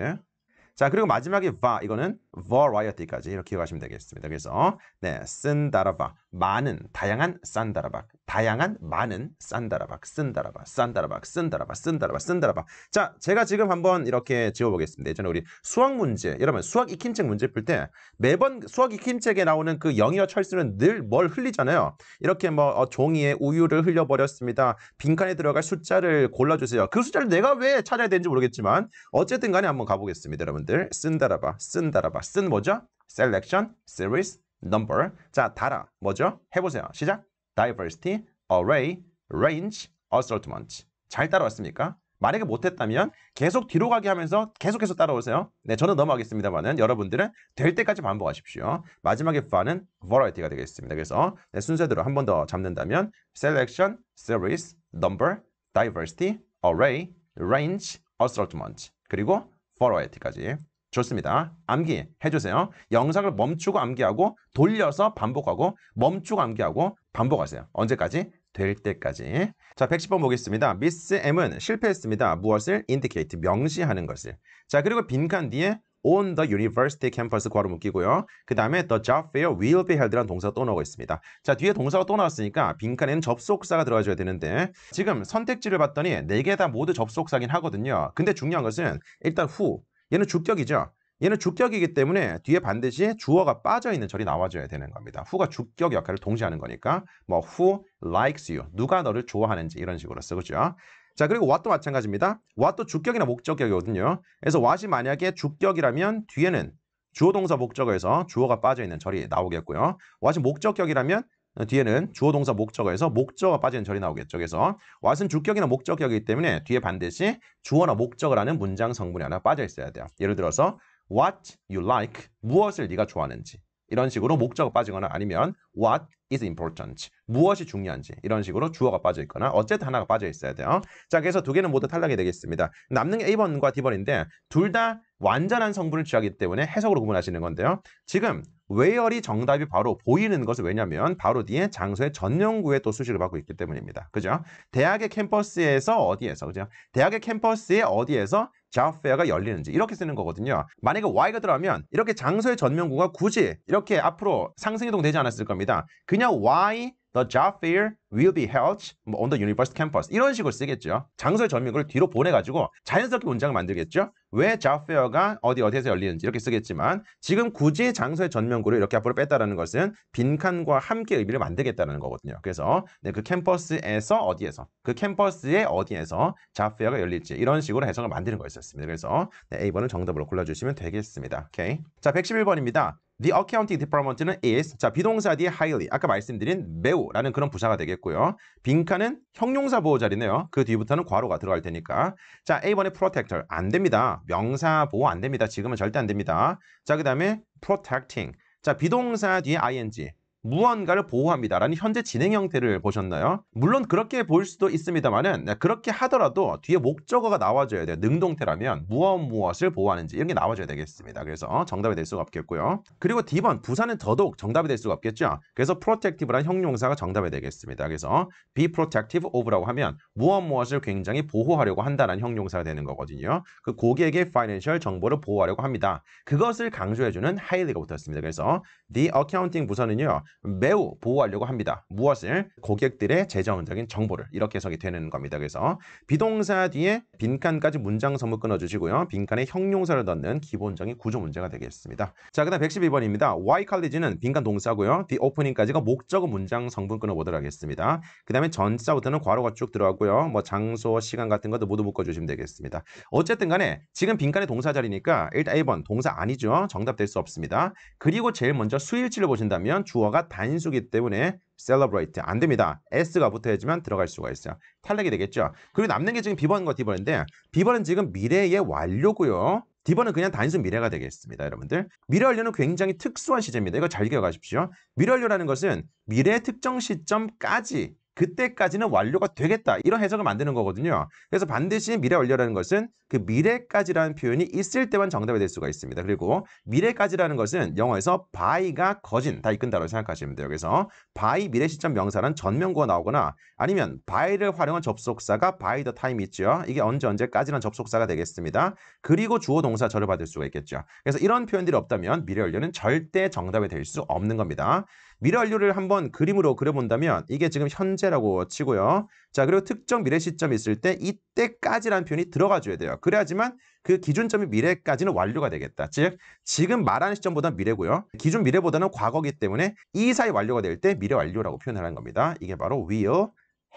Speaker 1: 자, 그리고 마지막에 va, 이거는 variety까지 이렇게 기억하시면 되겠습니다. 그래서 네, 쓴 달아 va. 많은 다양한 산다라박 다양한 많은 산다라박 쓴다라박 산다라박 쓴다라박 쓴다라박 쓴다라박 자 제가 지금 한번 이렇게 지워보겠습니다 예전에 우리 수학 문제 여러분 수학 익힘책 문제 풀 때 매번 수학 익힘책에 나오는 그 영이와 철수는 늘 뭘 흘리잖아요 이렇게 뭐 어, 종이에 우유를 흘려버렸습니다 빈칸에 들어갈 숫자를 골라주세요 그 숫자를 내가 왜 찾아야 되는지 모르겠지만 어쨌든 간에 한번 가보겠습니다 여러분들 쓴다라박 쓴다라박 쓴 뭐죠? selection, series, number. 자, 달아. 뭐죠? 해보세요. 시작. diversity, array, range, assortment. 잘 따라왔습니까? 만약에 못했다면 계속 뒤로 가게 하면서 계속해서 따라오세요. 네, 저는 넘어가겠습니다만은 여러분들은 될 때까지 반복하십시오. 마지막에 fun은 variety가 되겠습니다. 그래서 네, 순서대로 한 번 더 잡는다면 selection, series, number, diversity, array, range, assortment 그리고 variety까지 좋습니다. 암기 해주세요. 영상을 멈추고 암기하고 돌려서 반복하고 멈추고 암기하고 반복하세요. 언제까지? 될 때까지. 자, 110번 보겠습니다. 미스 M은 실패했습니다. 무엇을? 인디케이트, 명시하는 것을. 자, 그리고 빈칸 뒤에 on the university campus 괄호 묶이고요. 그 다음에 the job fair will be held라는 동사가 또 나오고 있습니다. 자, 뒤에 동사가 또 나왔으니까 빈칸에는 접속사가 들어가줘야 되는데 지금 선택지를 봤더니 네 개 다 모두 접속사긴 하거든요. 근데 중요한 것은 일단 후, 얘는 주격이죠. 얘는 주격이기 때문에 뒤에 반드시 주어가 빠져있는 절이 나와줘야 되는 겁니다. 후가 주격 역할을 동시하는 거니까 뭐 who likes you, 누가 너를 좋아하는지 이런 식으로 쓰고죠. 자 그리고 what도 마찬가지입니다. what도 주격이나 목적격이거든요. 그래서 what이 만약에 주격이라면 뒤에는 주어 동사 목적어에서 주어가 빠져있는 절이 나오겠고요. what이 목적격이라면 어, 뒤에는 주어 동사 목적어에서 목적어 가 빠지는 절이 나오겠죠. 그래서 왓은 주격이나 목적격이기 때문에 뒤에 반드시 주어나 목적어라는 문장 성분이 하나 빠져 있어야 돼요. 예를 들어서 what you like, 무엇을 네가 좋아하는지 이런 식으로 목적어 빠지거나 아니면 what is important, 무엇이 중요한지 이런 식으로 주어가 빠져 있거나 어쨌든 하나가 빠져 있어야 돼요. 자, 그래서 두 개는 모두 탈락이 되겠습니다. 남는 게 A번과 D번인데 둘 다 완전한 성분을 취하기 때문에 해석으로 구분하시는 건데요. 지금 웨어리 정답이 바로 보이는 것은 왜냐면 바로 뒤에 장소의 전용구에 또 수식을 받고 있기 때문입니다. 그죠? 대학의 캠퍼스에서 어디에서 그죠? 대학의 캠퍼스에 어디에서 자페어가 열리는지 이렇게 쓰는 거거든요. 만약에 Y가 들어가면 이렇게 장소의 전용구가 굳이 이렇게 앞으로 상승이동 되지 않았을 겁니다. 그냥 Y The job fair will be held 뭐 on the university campus. 이런 식으로 쓰겠죠. 장소의 전명를 뒤로 보내가지고 자연스럽게 문장을 만들겠죠. 왜 잡페어가 어디 어디에서 열리는지 이렇게 쓰겠지만 지금 굳이 장소의 전면구를 이렇게 앞으로 뺐다라는 것은 빈칸과 함께 의미를 만들겠다는 거거든요. 그래서 네, 그 캠퍼스에서 어디에서 그 캠퍼스의 어디에서 잡페어가 열릴지 이런 식으로 해석을 만드는 거였었습니다. 그래서 네, A번을 정답으로 골라주시면 되겠습니다. 오케이. 자, 111번입니다. The accounting department는 is 자 비동사 뒤에 highly 아까 말씀드린 매우라는 그런 부사가 되겠고요. 빈칸은 형용사 보호 자리네요. 그 뒤부터는 괄호가 들어갈 테니까 자 a 번의 protector 안 됩니다. 명사 보호 안 됩니다. 지금은 절대 안 됩니다. 자그 다음에 protecting 자 비동사 뒤에 ing 무언가를 보호합니다라는 현재 진행 형태를 보셨나요? 물론 그렇게 볼 수도 있습니다만은 네, 그렇게 하더라도 뒤에 목적어가 나와줘야 돼요. 능동태라면 무엇 무엇을 보호하는지 이런 게 나와줘야 되겠습니다. 그래서 정답이 될 수가 없겠고요. 그리고 D번 부산은 더더욱 정답이 될 수가 없겠죠. 그래서 protective란 형용사가 정답이 되겠습니다. 그래서 be protective of라고 하면 무엇 무엇을 굉장히 보호하려고 한다는 형용사가 되는 거거든요. 그 고객의 financial 정보를 보호하려고 합니다. 그것을 강조해주는 highly가 붙었습니다. 그래서 the accounting 부서는요. 매우 보호하려고 합니다. 무엇을? 고객들의 재정적인 정보를 이렇게 해석이 되는 겁니다. 그래서 비동사 뒤에 빈칸까지 문장 선물 끊어주시고요. 빈칸에 형용사를 넣는 기본적인 구조 문제가 되겠습니다. 자, 그 다음 112번입니다. Y college는 빈칸 동사고요. The opening까지가 목적어 문장 성분 끊어보도록 하겠습니다. 그 다음에 전자부터는 괄호가 쭉들어왔고요뭐 장소, 시간 같은 것도 모두 묶어주시면 되겠습니다. 어쨌든 간에 지금 빈칸의 동사 자리니까 일단 1번 동사 아니죠. 정답 될 수 없습니다. 그리고 제일 먼저 수일치를 보신다면 주어가 단수기 때문에 celebrate 안 됩니다. S가 붙어야지만 들어갈 수가 있어요. 탈락이 되겠죠. 그리고 남는 게 지금 비번과디번인데비번은 지금 미래의 완료고요. 디번은 그냥 단순 미래가 되겠습니다. 여러분들 미래 완료는 굉장히 특수한 시제입니다. 이거 잘 기억하십시오. 미래 완료라는 것은 미래 특정 시점까지 그때까지는 완료가 되겠다 이런 해석을 만드는 거거든요. 그래서 반드시 미래 완료라는 것은 그 미래까지라는 표현이 있을 때만 정답이 될 수가 있습니다. 그리고 미래까지라는 것은 영어에서 by가 거진 다 이끈다라고 생각하시면 돼요. 그래서 by 미래 시점 명사란 전명구가 나오거나 아니면 by를 활용한 접속사가 by the time 있죠. 이게 언제 언제까지는 접속사가 되겠습니다. 그리고 주어 동사 절을 받을 수가 있겠죠. 그래서 이런 표현들이 없다면 미래 완료는 절대 정답이 될 수 없는 겁니다. 미래 완료를 한번 그림으로 그려본다면 이게 지금 현재라고 치고요. 자 그리고 특정 미래 시점이 있을 때 이때까지라는 표현이 들어가줘야 돼요. 그래야지만 그 기준점이 미래까지는 완료가 되겠다. 즉 지금 말하는 시점보다 미래고요. 기준 미래보다는 과거기 때문에 이 사이 완료가 될 때 미래 완료라고 표현하는 겁니다. 이게 바로 will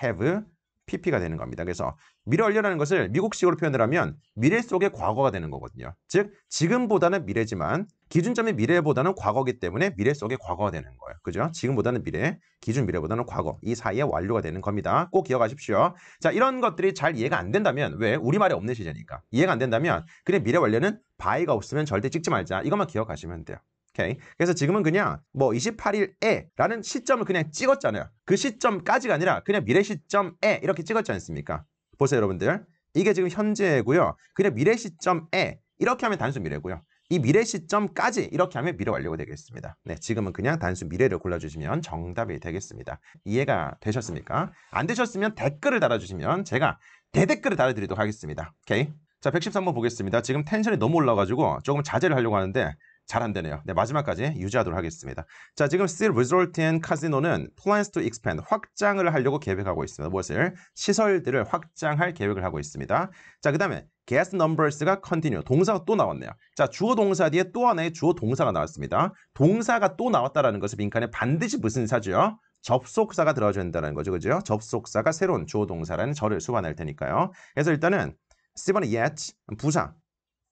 Speaker 1: have PP가 되는 겁니다. 그래서 미래 완료라는 것을 미국식으로 표현을 하면 미래 속의 과거가 되는 거거든요. 즉 지금보다는 미래지만 기준점이 미래보다는 과거기 때문에 미래 속의 과거가 되는 거예요. 그죠? 지금보다는 미래, 기준 미래보다는 과거 이 사이에 완료가 되는 겁니다. 꼭 기억하십시오. 자 이런 것들이 잘 이해가 안 된다면 왜 우리말이 없는 시제니까 이해가 안 된다면 그래 미래 완료는 바이가 없으면 절대 찍지 말자 이것만 기억하시면 돼요. 오케이. 그래서 지금은 그냥 뭐 28일에 라는 시점을 그냥 찍었잖아요. 그 시점까지가 아니라 그냥 미래 시점에 이렇게 찍었지 않습니까? 보세요, 여러분들. 이게 지금 현재고요. 그냥 미래 시점에 이렇게 하면 단순 미래고요. 이 미래 시점까지 이렇게 하면 미래 완료가 되겠습니다. 네, 지금은 그냥 단순 미래를 골라주시면 정답이 되겠습니다. 이해가 되셨습니까? 안 되셨으면 댓글을 달아주시면 제가 대댓글을 달아드리도록 하겠습니다. 오케이. 자, 113번 보겠습니다. 지금 텐션이 너무 올라가지고 조금 자제를 하려고 하는데 잘안 되네요. 네, 마지막까지 유지하도록 하겠습니다. 자, 지금 still result in casino는 plans to expand, 확장을 하려고 계획하고 있습니다. 무엇을? 시설들을 확장할 계획을 하고 있습니다. 자, 그 다음에 guest numbers가 continue, 동사가 또 나왔네요. 자, 주어 동사 뒤에 또 하나의 주어 동사가 나왔습니다. 동사가 또 나왔다라는 것은 민간에 반드시 무슨 사요 접속사가 들어가야 된다는 거죠. 그죠? 접속사가 새로운 주어 동사라는 절을 수반할 테니까요. 그래서 일단은 10번은 yet, 부사,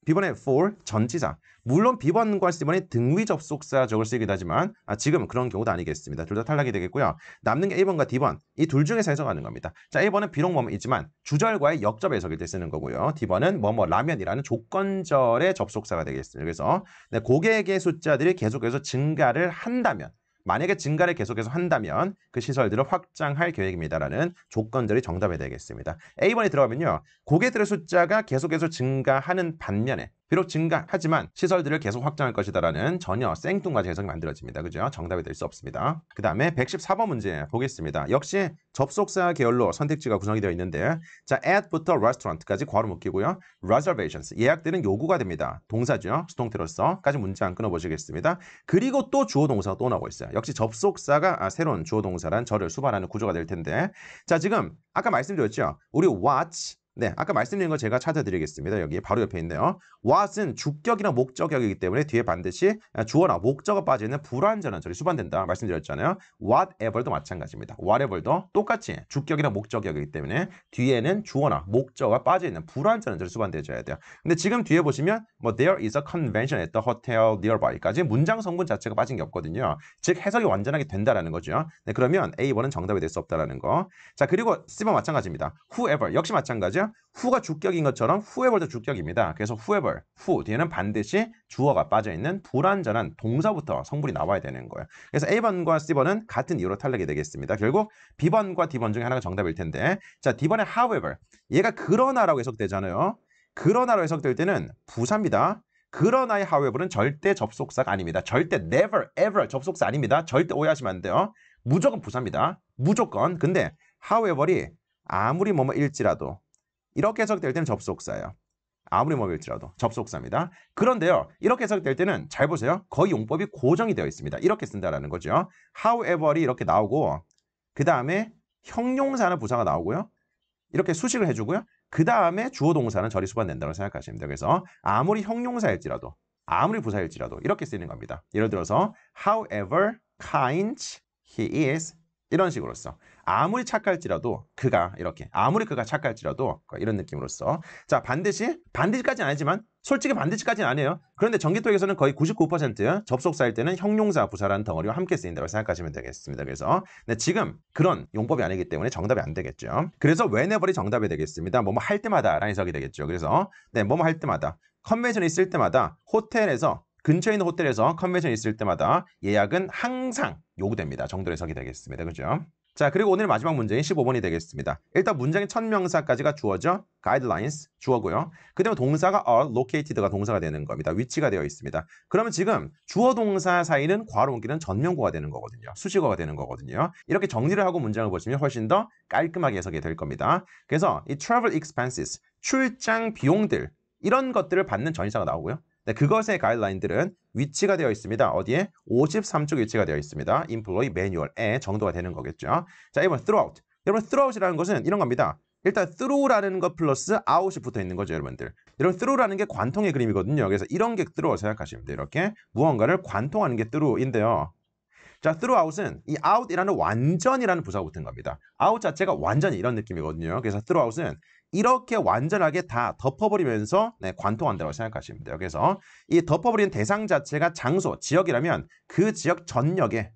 Speaker 1: 비번의 for 전치사. 물론 비번과 c 번이 등위 접속사 적을 쓰기도 하지만 아, 지금 그런 경우도 아니겠습니다. 둘 다 탈락이 되겠고요. 남는 게1번과 D번. 이 둘 중에서 해석하는 겁니다. 자, 1번은 비록 뭐뭐 있지만 주절과의 역접 해석일 때 쓰는 거고요. D번은 뭐뭐 라면이라는 조건절의 접속사가 되겠습니다. 그래서 네, 고객의 숫자들이 계속해서 증가를 한다면 만약에 증가를 계속해서 한다면 그 시설들을 확장할 계획입니다라는 조건들이 정답이 되겠습니다. A번에 들어가면요. 고객들의 숫자가 계속해서 증가하는 반면에 비록 증가하지만 시설들을 계속 확장할 것이다라는 전혀 생뚱맞이 해석이 만들어집니다. 그죠? 정답이 될 수 없습니다. 그 다음에 114번 문제 보겠습니다. 역시 접속사 계열로 선택지가 구성이 되어 있는데 자, at부터 restaurant까지 괄호 묶이고요. reservations, 예약들은 요구가 됩니다. 동사죠. 수동태로서까지 문제 안 끊어보시겠습니다. 그리고 또 주어 동사가 또 나오고 있어요. 역시 접속사가 아, 새로운 주어 동사란 저를 수반하는 구조가 될 텐데 자, 지금 아까 말씀드렸죠. 우리 watch 네, 아까 말씀드린 거 제가 찾아드리겠습니다. 여기 바로 옆에 있네요. what은 주격이나 목적격이기 때문에 뒤에 반드시 아, 주어나 목적어 빠지는 불완전한 절이 수반된다 말씀드렸잖아요. whatever도 마찬가지입니다. whatever도 똑같이 주격이나 목적격이기 때문에 뒤에는 주어나 목적어가 빠져있는 불완전한 절이 수반되어야 돼요. 근데 지금 뒤에 보시면 뭐 there is a convention at the hotel nearby까지 문장 성분 자체가 빠진 게 없거든요. 즉 해석이 완전하게 된다라는 거죠. 네, 그러면 A 번은 정답이 될 수 없다라는 거. 자, 그리고 C번 마찬가지입니다. whoever 역시 마찬가지야. 후가 주격인 것처럼 후에벌도 주격입니다. 그래서 후에벌, 후 뒤에는 반드시 주어가 빠져있는 불완전한 동사부터 성분이 나와야 되는 거예요. 그래서 A번과 C번은 같은 이유로 탈락이 되겠습니다. 결국 B번과 D번 중에 하나가 정답일 텐데 자 D번의 however, 얘가 그러나라고 해석되잖아요. 그러나로 해석될 때는 부사입니다. 그러나의 however은 절대 접속사가 아닙니다. 절대 never, ever 접속사 아닙니다. 절대 오해하시면 안 돼요. 무조건 부사입니다. 무조건. 근데 however이 아무리 뭐뭐일지라도 이렇게 해석될 때는 접속사예요. 아무리 뭐일지라도 접속사입니다. 그런데요. 이렇게 해석될 때는 잘 보세요. 거의 용법이 고정이 되어 있습니다. 이렇게 쓴다라는 거죠. however이 이렇게 나오고 그 다음에 형용사는 부사가 나오고요. 이렇게 수식을 해주고요. 그 다음에 주어 동사는 저리수반 된다고 생각하십니다 그래서 아무리 형용사일지라도 아무리 부사일지라도 이렇게 쓰이는 겁니다. 예를 들어서 however kind he is 이런 식으로써 아무리 착할지라도 그가 이렇게 아무리 그가 착할지라도 이런 느낌으로써 자 반드시 반드시까지는 아니지만 솔직히 반드시까지는 아니에요 그런데 전기토에서는 거의 99% 접속사일 때는 형용사 부사라는 덩어리와 함께 쓰인다고 생각하시면 되겠습니다 그래서 근데 네, 지금 그런 용법이 아니기 때문에 정답이 안 되겠죠 그래서 whenever이 정답이 되겠습니다 뭐 뭐 할 때마다 라는 해석이 되겠죠 그래서 네 뭐 뭐 할 때마다 컨벤션이 있을 때마다 호텔에서 근처에 있는 호텔에서 컨벤션 있을 때마다 예약은 항상 요구됩니다. 정도 의석이 되겠습니다. 그죠? 자 그리고 오늘 마지막 문제인 15번이 되겠습니다. 일단 문장의 첫명사까지가 주어죠. guidelines 주어고요. 그 다음에 동사가 are located가 동사가 되는 겁니다. 위치가 되어 있습니다. 그러면 지금 주어 동사 사이는 괄호 옮기는 전명구가 되는 거거든요. 수식어가 되는 거거든요. 이렇게 정리를 하고 문장을 보시면 훨씬 더 깔끔하게 해석이 될 겁니다. 그래서 이 travel expenses, 출장 비용들 이런 것들을 받는 전치사가 나오고요. 네, 그것의 가이드라인들은 위치가 되어 있습니다. 어디에? 53쪽 위치가 되어 있습니다. Employee Manual에 정도가 되는 거겠죠. 자, 이번 throughout. 여러분 throughout이라는 것은 이런 겁니다. 일단 through라는 것 플러스 out이 붙어 있는 거죠, 여러분들. 여러분, through라는 게 관통의 그림이거든요. 그래서 이런 게 through 생각하시면 돼요. 이렇게 무언가를 관통하는 게 through인데요. 자, throughout은 이 out이라는 완전이라는 부사가 붙은 겁니다. out 자체가 완전히 이런 느낌이거든요. 그래서 throughout은 이렇게 완전하게 다 덮어버리면서 네, 관통한다고 생각하시면 돼요. 그래서 이 덮어버린 대상 자체가 장소, 지역이라면 그 지역 전역에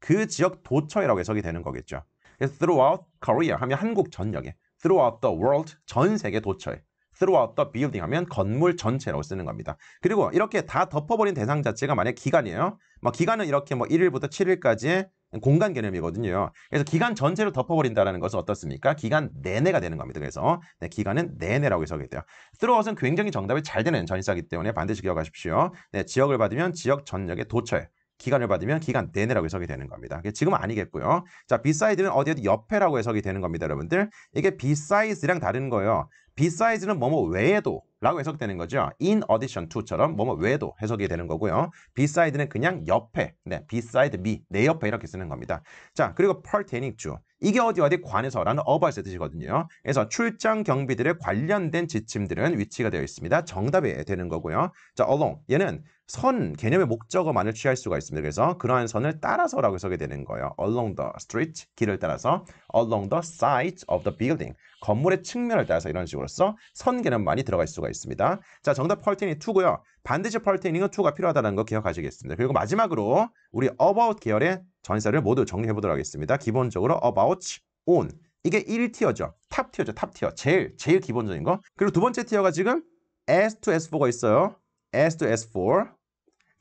Speaker 1: 그 지역 도처라고 이 해석이 되는 거겠죠. 그래서 throughout Korea 하면 한국 전역에 throughout the world 전 세계 도처에 throughout the building 하면 건물 전체라고 쓰는 겁니다. 그리고 이렇게 다 덮어버린 대상 자체가 만약 기간이에요. 뭐 기간은 이렇게 뭐 1일부터 7일까지의 공간 개념이거든요. 그래서 기간 전체를 덮어버린다는 것은 어떻습니까? 기간 내내가 되는 겁니다. 그래서 네, 기간은 내내라고 해석이 돼요. throughout은 굉장히 정답이 잘 되는 전시사기 때문에 반드시 기억하십시오. 네, 지역을 받으면 지역 전역에 도처에 기간을 받으면 기간 내내라고 해석이 되는 겁니다. 지금 아니겠고요. 자, b 사이 i 는 어디 어디 옆에라고 해석이 되는 겁니다, 여러분들. 이게 b 사이즈랑 다른 거예요. b 사이즈는 뭐뭐 외에도 라고 해석되는 거죠. in addition to처럼 뭐뭐 외에도 해석이 되는 거고요. b 사이드는 그냥 옆에, 네, b 사이드 d me, 내 옆에 이렇게 쓰는 겁니다. 자, 그리고 pertaining to. 이게 어디 어디 관해서라는 어바웃의 뜻이거든요. 그래서 출장 경비들에 관련된 지침들은 위치가 되어 있습니다. 정답이 되는 거고요. 자, along. 얘는 선 개념의 목적어만을 취할 수가 있습니다. 그래서 그러한 선을 따라서라고 해석이 되는 거예요. along the street 길을 따라서 along the side of the building 건물의 측면을 따라서 이런 식으로서 선 개념만이 들어갈 수가 있습니다. 자 정답 펄테닝 2고요. 반드시 펄테인은 2가 필요하다는 거 기억하시겠습니다. 그리고 마지막으로 우리 about 계열의 전사를 모두 정리해 보도록 하겠습니다. 기본적으로 about on 이게 1티어죠. 탑 티어죠. 탑 티어. 제일 제일 기본적인 거. 그리고 두 번째 티어가 지금 S2 S4가 있어요. S2 S4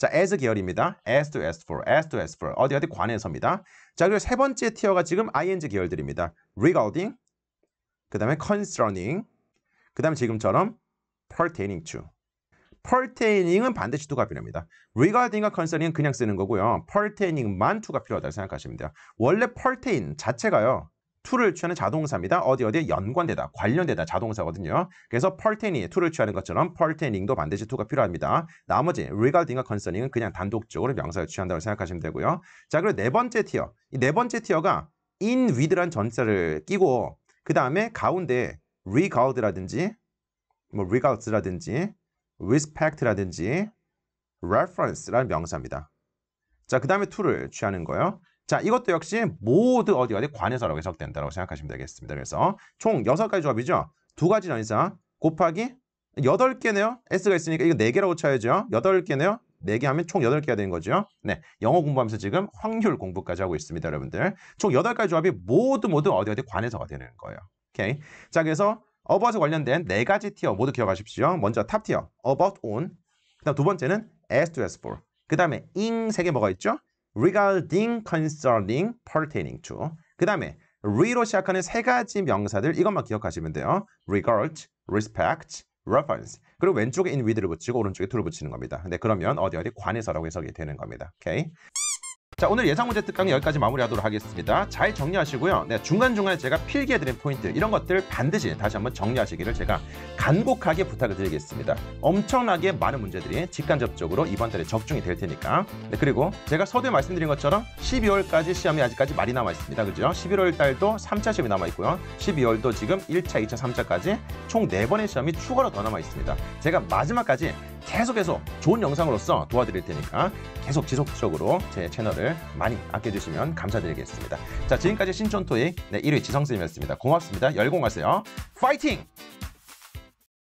Speaker 1: 자, as 계열입니다. as to as for, as to as for. 어디 어디 관해서입니다. 자, 그리고 세 번째 티어가 지금 ing 계열들입니다. regarding, 그 다음에 concerning, 그 다음에 지금처럼 pertaining to. pertaining은 반드시 to가 필요합니다. regarding과 concerning은 그냥 쓰는 거고요. pertaining만 to가 필요하다고 생각하시면 돼요. 원래 pertain 자체가요. to를 취하는 자동사입니다. 어디 어디에 연관되다, 관련되다 자동사거든요. 그래서 p e r t a i n i n g to를 취하는 것처럼 pertaining도 반드시 to가 필요합니다. 나머지 regarding과 concerning은 그냥 단독적으로 명사를 취한다고 생각하시면 되고요. 자, 그리고 네 번째 티어. 이 네 번째 티어가 in with란 전자를 끼고 그 다음에 가운데 regard라든지 뭐 regards라든지 respect라든지 reference라는 명사입니다. 자, 그 다음에 to를 취하는 거예요. 자, 이것도 역시 모두 어디 어디 관해서라고 해석된다고 생각하시면 되겠습니다. 그래서 총 6가지 조합이죠. 두 가지 전이상 곱하기 8개네요. S가 있으니까 이거 4개라고 쳐야죠. 8개네요. 4개 하면 총 8개가 되는 거죠. 네, 영어 공부하면서 지금 확률 공부까지 하고 있습니다, 여러분들. 총 8가지 조합이 모두 모두 어디 어디 관해서가 되는 거예요. 오케이. 자, 그래서 어바웃에 관련된 4 가지 티어 모두 기억하십시오. 먼저 탑 티어, about on. 그다음 두 번째는 as to as for. 그다음에 ing 세개 뭐가 있죠? regarding, concerning, pertaining to. 그 다음에 re로 시작하는 세 가지 명사들 이것만 기억하시면 돼요. regard, respect, reference. 그리고 왼쪽에 in with를 붙이고 오른쪽에 to를 붙이는 겁니다. 근데 네, 그러면 어디 어디 관해서라고 해석이 되는 겁니다. 오케이. 자 오늘 예상 문제 특강 여기까지 마무리하도록 하겠습니다. 잘 정리하시고요. 네, 중간중간에 제가 필기해드린 포인트 이런 것들 반드시 다시 한번 정리하시기를 제가 간곡하게 부탁을 드리겠습니다. 엄청나게 많은 문제들이 직간접적으로 이번 달에 적중이 될 테니까 네, 그리고 제가 서두에 말씀드린 것처럼 12월까지 시험이 아직까지 많이 남아있습니다. 그죠? 11월 달도 3차 시험이 남아있고요. 12월도 지금 1차, 2차, 3차까지 총 4번의 시험이 추가로 더 남아있습니다. 제가 마지막까지 계속해서 좋은 영상으로서 도와드릴 테니까 계속 지속적으로 제 채널을 시간을 많이 아껴주시면 감사드리겠습니다. 자, 지금까지 신촌토익 네, 1위 지성쌤이었습니다. 고맙습니다. 열공하세요. 파이팅!